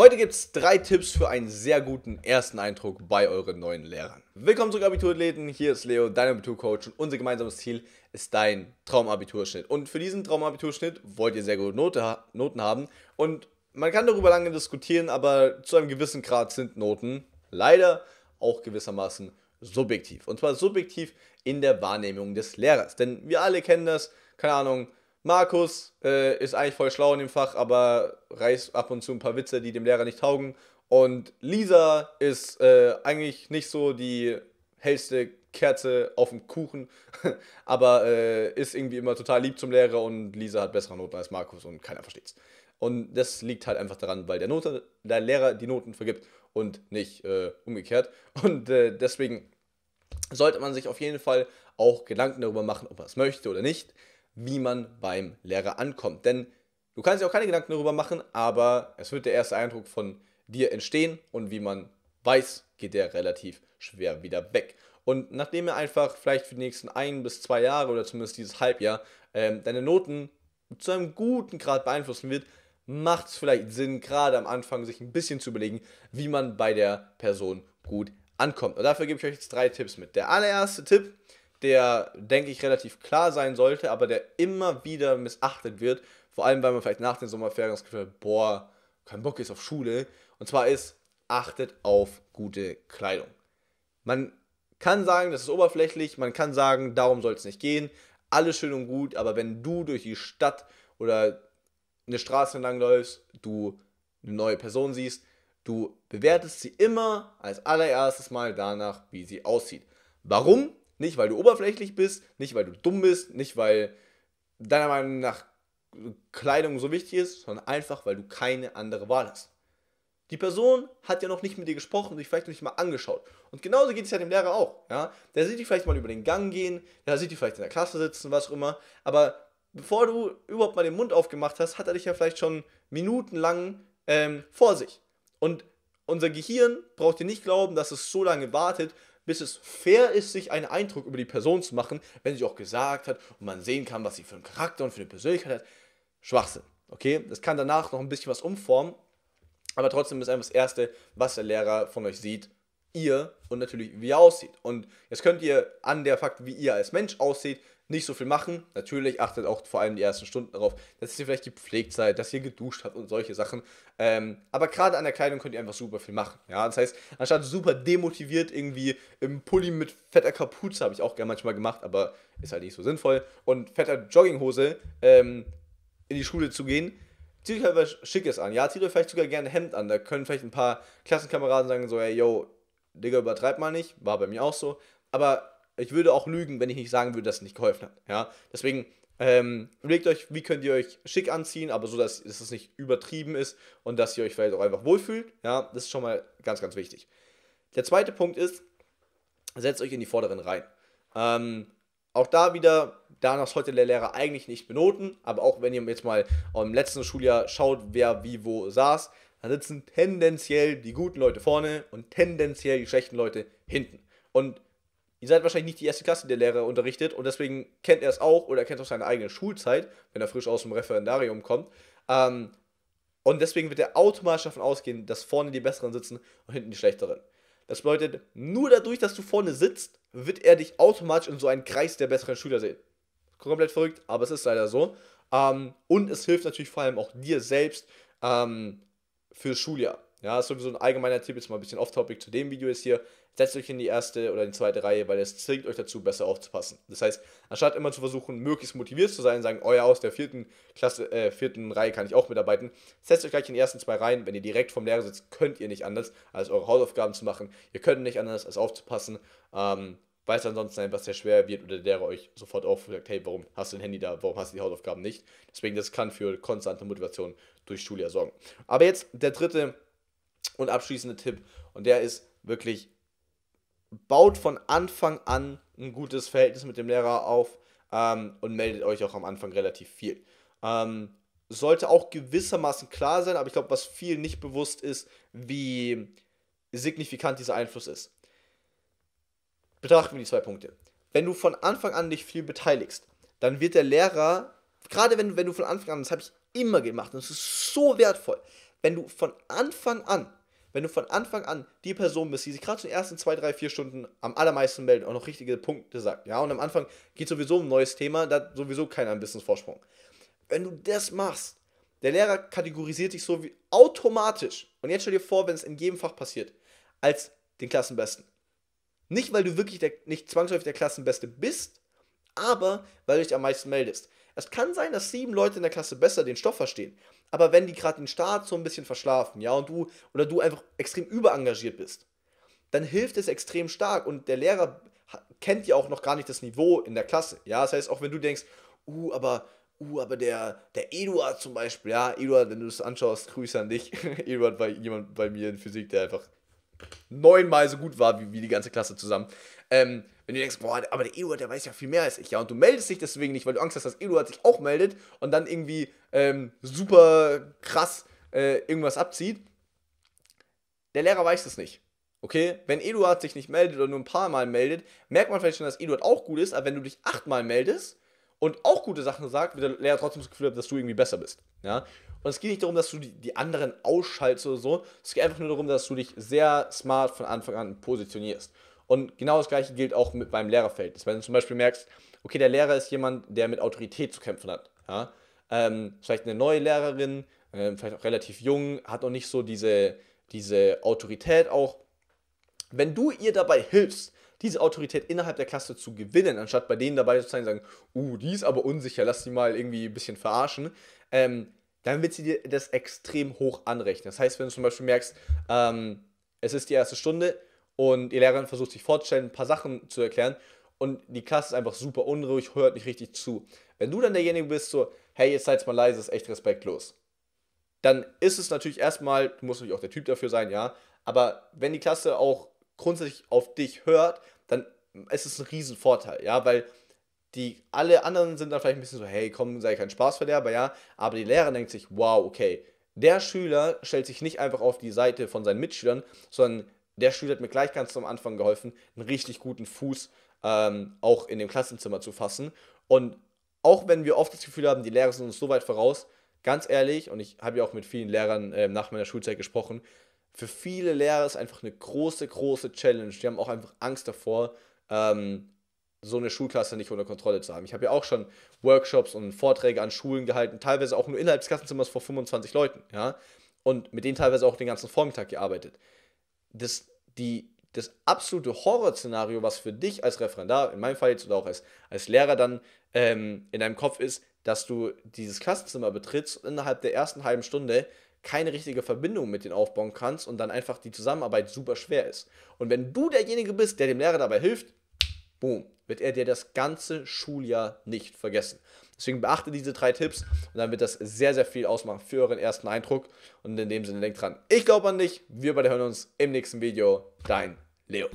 Heute gibt es drei Tipps für einen sehr guten ersten Eindruck bei euren neuen Lehrern. Willkommen zurück Abiturathleten, hier ist Leo, dein Abiturcoach und unser gemeinsames Ziel ist dein Traumabiturschnitt. Und für diesen Traumabiturschnitt wollt ihr sehr gute Note, Noten haben und man kann darüber lange diskutieren, aber zu einem gewissen Grad sind Noten leider auch gewissermaßen subjektiv. Und zwar subjektiv in der Wahrnehmung des Lehrers. Denn wir alle kennen das, keine Ahnung, Markus äh, ist eigentlich voll schlau in dem Fach, aber reißt ab und zu ein paar Witze, die dem Lehrer nicht taugen. Und Lisa ist äh, eigentlich nicht so die hellste Kerze auf dem Kuchen, aber äh, ist irgendwie immer total lieb zum Lehrer und Lisa hat bessere Noten als Markus und keiner versteht's. Und das liegt halt einfach daran, weil der, Note, der Lehrer die Noten vergibt und nicht äh, umgekehrt. Und äh, deswegen sollte man sich auf jeden Fall auch Gedanken darüber machen, ob man es möchte oder nicht wie man beim Lehrer ankommt. Denn du kannst dir auch keine Gedanken darüber machen, aber es wird der erste Eindruck von dir entstehen und wie man weiß, geht der relativ schwer wieder weg. Und nachdem er einfach vielleicht für die nächsten ein bis zwei Jahre oder zumindest dieses Halbjahr ähm, deine Noten zu einem guten Grad beeinflussen wird, macht es vielleicht Sinn, gerade am Anfang sich ein bisschen zu überlegen, wie man bei der Person gut ankommt. Und dafür gebe ich euch jetzt drei Tipps mit. Der allererste Tipp der, denke ich, relativ klar sein sollte, aber der immer wieder missachtet wird. Vor allem, weil man vielleicht nach den Sommerferien das Gefühl hat, boah, kein Bock ist auf Schule. Und zwar ist, achtet auf gute Kleidung. Man kann sagen, das ist oberflächlich, man kann sagen, darum soll es nicht gehen. Alles schön und gut, aber wenn du durch die Stadt oder eine Straße entlang läufst, du eine neue Person siehst, du bewertest sie immer als allererstes mal danach, wie sie aussieht. Warum? Nicht, weil du oberflächlich bist, nicht, weil du dumm bist, nicht, weil deiner Meinung nach Kleidung so wichtig ist, sondern einfach, weil du keine andere Wahl hast. Die Person hat ja noch nicht mit dir gesprochen und dich vielleicht noch nicht mal angeschaut. Und genauso geht es ja dem Lehrer auch. Ja? Der sieht dich vielleicht mal über den Gang gehen, der sieht dich vielleicht in der Klasse sitzen, was auch immer. Aber bevor du überhaupt mal den Mund aufgemacht hast, hat er dich ja vielleicht schon minutenlang ähm, vor sich. Und unser Gehirn braucht dir nicht glauben, dass es so lange wartet, bis es fair ist, sich einen Eindruck über die Person zu machen, wenn sie auch gesagt hat und man sehen kann, was sie für einen Charakter und für eine Persönlichkeit hat. Schwachsinn. Okay? Das kann danach noch ein bisschen was umformen, aber trotzdem ist einfach das Erste, was der Lehrer von euch sieht, ihr und natürlich, wie ihr aussieht. Und jetzt könnt ihr an der Fakt, wie ihr als Mensch aussieht, nicht so viel machen. Natürlich achtet auch vor allem die ersten Stunden darauf, dass ihr vielleicht gepflegt seid, dass ihr geduscht habt und solche Sachen. Ähm, aber gerade an der Kleidung könnt ihr einfach super viel machen. Ja, das heißt, anstatt super demotiviert irgendwie im Pulli mit fetter Kapuze, habe ich auch gerne manchmal gemacht, aber ist halt nicht so sinnvoll, und fetter Jogginghose ähm, in die Schule zu gehen, zieht euch halt was Schickes an. Ja, zieht euch vielleicht sogar gerne ein Hemd an. Da können vielleicht ein paar Klassenkameraden sagen so, hey, yo, Digga, übertreib mal nicht. War bei mir auch so. Aber ich würde auch lügen, wenn ich nicht sagen würde, dass es nicht geholfen hat. Ja? Deswegen ähm, überlegt euch, wie könnt ihr euch schick anziehen, aber so, dass, dass es nicht übertrieben ist und dass ihr euch vielleicht auch einfach wohlfühlt. Ja, das ist schon mal ganz, ganz wichtig. Der zweite Punkt ist, setzt euch in die vorderen Reihen. Ähm, auch da wieder, danach sollte der Lehrer eigentlich nicht benoten, aber auch wenn ihr jetzt mal im letzten Schuljahr schaut, wer wie wo saß, dann sitzen tendenziell die guten Leute vorne und tendenziell die schlechten Leute hinten. Und ihr seid wahrscheinlich nicht die erste Klasse, die der Lehrer unterrichtet und deswegen kennt er es auch oder kennt auch seine eigene Schulzeit, wenn er frisch aus dem Referendarium kommt. Ähm, und deswegen wird er automatisch davon ausgehen, dass vorne die Besseren sitzen und hinten die Schlechteren. Das bedeutet, nur dadurch, dass du vorne sitzt, wird er dich automatisch in so einen Kreis der besseren Schüler sehen. Komplett verrückt, aber es ist leider so. Ähm, und es hilft natürlich vor allem auch dir selbst ähm, fürs Schuljahr. Ja, ist sowieso ein allgemeiner Tipp, jetzt mal ein bisschen off-topic zu dem Video ist hier. Setzt euch in die erste oder die zweite Reihe, weil es zwingt euch dazu, besser aufzupassen. Das heißt, anstatt immer zu versuchen, möglichst motiviert zu sein sagen, oh ja, aus der vierten Klasse, äh, vierten Reihe kann ich auch mitarbeiten, setzt euch gleich in die ersten zwei Reihen. Wenn ihr direkt vom Lehrer sitzt, könnt ihr nicht anders, als eure Hausaufgaben zu machen. Ihr könnt nicht anders, als aufzupassen. Ähm, weil es ansonsten einfach sehr schwer wird oder der euch sofort aufregt, hey, warum hast du ein Handy da, warum hast du die Hausaufgaben nicht? Deswegen, das kann für konstante Motivation durch Schuljahr sorgen. Aber jetzt der dritte und abschließender Tipp. Und der ist wirklich, baut von Anfang an ein gutes Verhältnis mit dem Lehrer auf ähm, und meldet euch auch am Anfang relativ viel. Ähm, sollte auch gewissermaßen klar sein, aber ich glaube, was vielen nicht bewusst ist, wie signifikant dieser Einfluss ist. Betrachten wir die zwei Punkte. Wenn du von Anfang an dich viel beteiligst, dann wird der Lehrer, gerade wenn, wenn du von Anfang an, das habe ich immer gemacht, und es ist so wertvoll, wenn du von Anfang an wenn du von Anfang an die Person bist, die sich gerade in den ersten zwei, drei, vier Stunden am allermeisten meldet und noch richtige Punkte sagt, ja, und am Anfang geht sowieso um ein neues Thema, da hat sowieso keiner einen Wissensvorsprung. Wenn du das machst, der Lehrer kategorisiert dich so wie automatisch, und jetzt stell dir vor, wenn es in jedem Fach passiert, als den Klassenbesten. Nicht, weil du wirklich der, nicht zwangsläufig der Klassenbeste bist, aber weil du dich am meisten meldest. Es kann sein, dass sieben Leute in der Klasse besser den Stoff verstehen aber wenn die gerade den Start so ein bisschen verschlafen, ja, und du oder du einfach extrem überengagiert bist, dann hilft es extrem stark und der Lehrer kennt ja auch noch gar nicht das Niveau in der Klasse, ja, das heißt, auch wenn du denkst, uh, aber uh, aber der, der Eduard zum Beispiel, ja, Eduard, wenn du das anschaust, Grüße an dich. Eduard war jemand bei mir in Physik, der einfach neunmal so gut war wie, wie die ganze Klasse zusammen. Ähm, wenn du denkst, boah, aber der Eduard, der weiß ja viel mehr als ich, ja, und du meldest dich deswegen nicht, weil du Angst hast, dass Eduard sich auch meldet und dann irgendwie ähm, super krass äh, irgendwas abzieht. Der Lehrer weiß das nicht. Okay, wenn Eduard sich nicht meldet oder nur ein paar Mal meldet, merkt man vielleicht schon, dass Eduard auch gut ist, aber wenn du dich achtmal meldest und auch gute Sachen sagst, wird der Lehrer trotzdem das Gefühl haben, dass du irgendwie besser bist. Ja? Und es geht nicht darum, dass du die, die anderen ausschaltest oder so. Es geht einfach nur darum, dass du dich sehr smart von Anfang an positionierst. Und genau das gleiche gilt auch mit beim Lehrerfeld. Dass wenn du zum Beispiel merkst, okay, der Lehrer ist jemand, der mit Autorität zu kämpfen hat. Ja? Ähm, vielleicht eine neue Lehrerin, äh, vielleicht auch relativ jung, hat noch nicht so diese, diese Autorität auch. Wenn du ihr dabei hilfst, diese Autorität innerhalb der Klasse zu gewinnen, anstatt bei denen dabei sozusagen sagen, uh, die ist aber unsicher, lass sie mal irgendwie ein bisschen verarschen, ähm, dann wird sie dir das extrem hoch anrechnen. Das heißt, wenn du zum Beispiel merkst, ähm, es ist die erste Stunde, und die Lehrerin versucht sich vorzustellen, ein paar Sachen zu erklären und die Klasse ist einfach super unruhig, hört nicht richtig zu. Wenn du dann derjenige bist, so, hey, jetzt seid mal leise, ist echt respektlos, dann ist es natürlich erstmal, du musst natürlich auch der Typ dafür sein, ja, aber wenn die Klasse auch grundsätzlich auf dich hört, dann ist es ein Riesenvorteil, ja, weil die alle anderen sind dann vielleicht ein bisschen so, hey, komm, sei kein Spaßverderber, ja, aber die Lehrerin denkt sich, wow, okay, der Schüler stellt sich nicht einfach auf die Seite von seinen Mitschülern, sondern der Schüler hat mir gleich ganz am Anfang geholfen, einen richtig guten Fuß ähm, auch in dem Klassenzimmer zu fassen. Und auch wenn wir oft das Gefühl haben, die Lehrer sind uns so weit voraus, ganz ehrlich, und ich habe ja auch mit vielen Lehrern äh, nach meiner Schulzeit gesprochen, für viele Lehrer ist einfach eine große, große Challenge. Die haben auch einfach Angst davor, ähm, so eine Schulklasse nicht unter Kontrolle zu haben. Ich habe ja auch schon Workshops und Vorträge an Schulen gehalten, teilweise auch nur innerhalb des Klassenzimmers vor 25 Leuten, ja, und mit denen teilweise auch den ganzen Vormittag gearbeitet das, die, das absolute Horrorszenario, was für dich als Referendar, in meinem Fall jetzt oder auch als, als Lehrer dann ähm, in deinem Kopf ist, dass du dieses Klassenzimmer betrittst und innerhalb der ersten halben Stunde keine richtige Verbindung mit denen aufbauen kannst und dann einfach die Zusammenarbeit super schwer ist. Und wenn du derjenige bist, der dem Lehrer dabei hilft, boom, wird er dir das ganze Schuljahr nicht vergessen. Deswegen beachte diese drei Tipps und dann wird das sehr, sehr viel ausmachen für euren ersten Eindruck. Und in dem Sinne, denkt dran, ich glaube an dich. Wir beide hören uns im nächsten Video. Dein Leo.